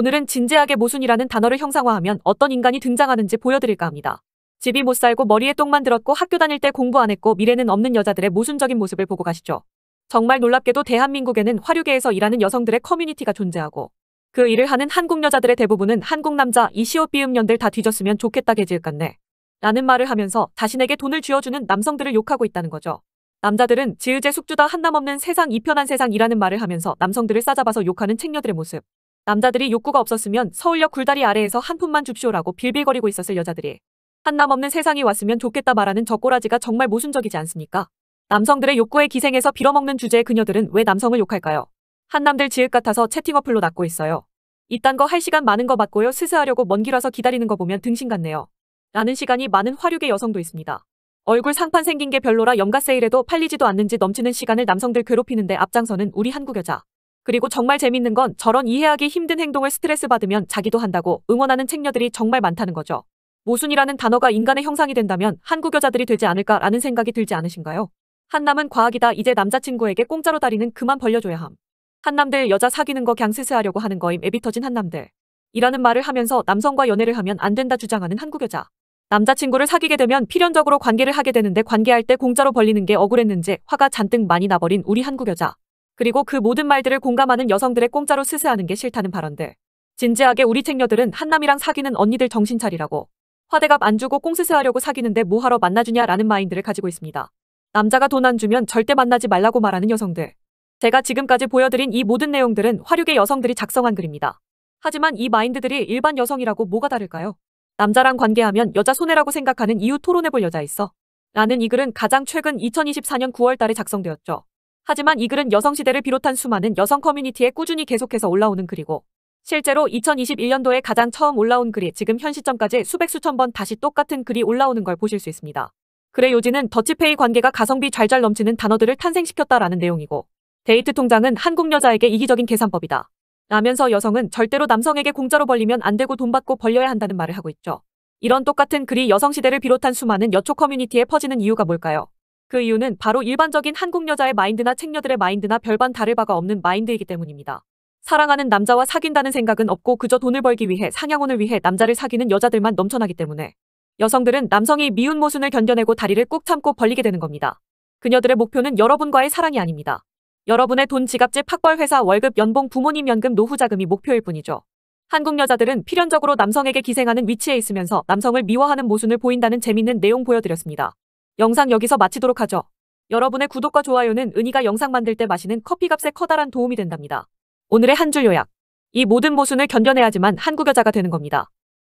오늘은 진지하게 모순이라는 단어를 형상화하면 어떤 인간이 등장하는지 보여드릴까 합니다. 집이 못 살고 머리에 똥만 들었고 학교 다닐 때 공부 안 했고 미래는 없는 여자들의 모순적인 모습을 보고 가시죠. 정말 놀랍게도 대한민국에는 화류계에서 일하는 여성들의 커뮤니티가 존재하고 그 일을 하는 한국 여자들의 대부분은 한국 남자 이시오 비읍년들 다 뒤졌으면 좋겠다 개지을같네 라는 말을 하면서 자신에게 돈을 쥐어주는 남성들을 욕하고 있다는 거죠. 남자들은 지읒에 숙주다 한남 없는 세상 이편한 세상이라는 말을 하면서 남성들을 싸잡아서 욕하는 책녀들의 모습. 남자들이 욕구가 없었으면 서울역 굴다리 아래에서 한 푼만 줍쇼라고 빌빌거리고 있었을 여자들이 한남 없는 세상이 왔으면 좋겠다 말하는 저 꼬라지가 정말 모순적이지 않습니까? 남성들의 욕구에 기생해서 빌어먹는 주제의 그녀들은 왜 남성을 욕할까요? 한남들 지읒 같아서 채팅 어플로 낚고 있어요. 이딴 거 할 시간 많은 거 맞고요. 스스하려고 먼 길 와서 기다리는 거 보면 등신 같네요. 라는 시간이 많은 화류계 여성도 있습니다. 얼굴 상판 생긴 게 별로라 염가 세일에도 팔리지도 않는지 넘치는 시간을 남성들 괴롭히는데 앞장서는 우리 한국 여자. 그리고 정말 재밌는 건 저런 이해하기 힘든 행동을 스트레스 받으면 자기도 한다고 응원하는 책녀들이 정말 많다는 거죠. 모순이라는 단어가 인간의 형상이 된다면 한국 여자들이 되지 않을까라는 생각이 들지 않으신가요? 한남은 과학이다 이제 남자친구에게 공짜로 다리는 그만 벌려줘야 함. 한남들 여자 사귀는 거갱 스스하려고 하는 거임 애비 터진 한남들. 이라는 말을 하면서 남성과 연애를 하면 안 된다 주장하는 한국 여자. 남자친구를 사귀게 되면 필연적으로 관계를 하게 되는데 관계할 때 공짜로 벌리는 게 억울했는지 화가 잔뜩 많이 나버린 우리 한국 여자. 그리고 그 모든 말들을 공감하는 여성들의 공짜로 스세하는게 싫다는 발언들. 진지하게 우리 책녀들은 한남이랑 사귀는 언니들 정신 차리라고. 화대값 안 주고 꽁스세하려고 사귀는데 뭐하러 만나주냐라는 마인드를 가지고 있습니다. 남자가 돈 안 주면 절대 만나지 말라고 말하는 여성들. 제가 지금까지 보여드린 이 모든 내용들은 화류계 여성들이 작성한 글입니다. 하지만 이 마인드들이 일반 여성이라고 뭐가 다를까요? 남자랑 관계하면 여자 손해라고 생각하는 이유 토론해볼 여자 있어. 라는 이 글은 가장 최근 2024년 9월 달에 작성되었죠. 하지만 이 글은 여성시대를 비롯한 수많은 여성 커뮤니티에 꾸준히 계속해서 올라오는 글이고 실제로 2021년도에 가장 처음 올라온 글이 지금 현 시점까지 수백 수천 번 다시 똑같은 글이 올라오는 걸 보실 수 있습니다. 글의 요지는 더치페이 관계가 가성비 잘잘 넘치는 단어들을 탄생시켰다라는 내용이고 데이트 통장은 한국 여자에게 이기적인 계산법이다. 라면서 여성은 절대로 남성에게 공짜로 벌리면 안 되고 돈 받고 벌려야 한다는 말을 하고 있죠. 이런 똑같은 글이 여성시대를 비롯한 수많은 여초 커뮤니티에 퍼지는 이유가 뭘까요? 그 이유는 바로 일반적인 한국 여자의 마인드나 책녀들의 마인드나 별반 다를 바가 없는 마인드이기 때문입니다. 사랑하는 남자와 사귄다는 생각은 없고 그저 돈을 벌기 위해 상향혼을 위해 남자를 사귀는 여자들만 넘쳐나기 때문에 여성들은 남성이 미운 모순을 견뎌내고 다리를 꾹 참고 벌리게 되는 겁니다. 그녀들의 목표는 여러분과의 사랑이 아닙니다. 여러분의 돈 지갑집 학벌 회사 월급 연봉 부모님 연금 노후 자금이 목표일 뿐이죠. 한국 여자들은 필연적으로 남성에게 기생하는 위치에 있으면서 남성을 미워하는 모순을 보인다는 재밌는 내용 보여드렸습니다. 영상 여기서 마치도록 하죠. 여러분의 구독과 좋아요는 은희가 영상 만들 때 마시는 커피값에 커다란 도움이 된답니다. 오늘의 한 줄 요약. 이 모든 모순을 견뎌내야지만 한국 여자가 되는 겁니다.